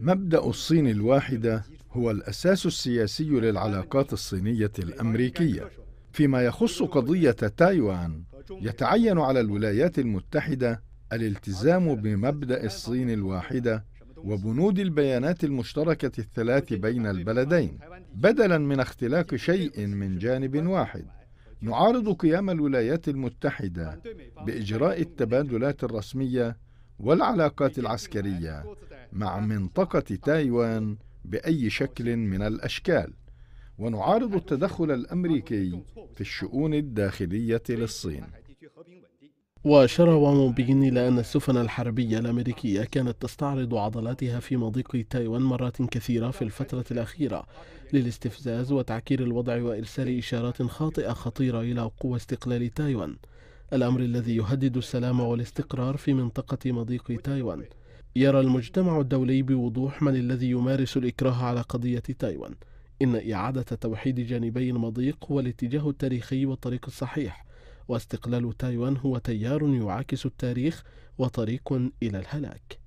مبدا الصين الواحده هو الاساس السياسي للعلاقات الصينيه الامريكيه فيما يخص قضيه تايوان يتعين على الولايات المتحده الالتزام بمبدا الصين الواحده وبنود البيانات المشتركه الثلاث بين البلدين بدلا من اختلاق شيء من جانب واحد نعارض قيام الولايات المتحده باجراء التبادلات الرسميه والعلاقات العسكرية مع منطقة تايوان بأي شكل من الأشكال ونعارض التدخل الأمريكي في الشؤون الداخلية للصين وأشار وام بين إلى أن السفن الحربية الأمريكية كانت تستعرض عضلاتها في مضيق تايوان مرات كثيرة في الفترة الأخيرة للاستفزاز وتعكير الوضع وإرسال إشارات خاطئة خطيرة إلى قوى استقلال تايوان الأمر الذي يهدد السلام والاستقرار في منطقة مضيق تايوان يرى المجتمع الدولي بوضوح من الذي يمارس الإكراه على قضية تايوان إن إعادة توحيد جانبي المضيق هو الاتجاه التاريخي والطريق الصحيح واستقلال تايوان هو تيار يعاكس التاريخ وطريق إلى الهلاك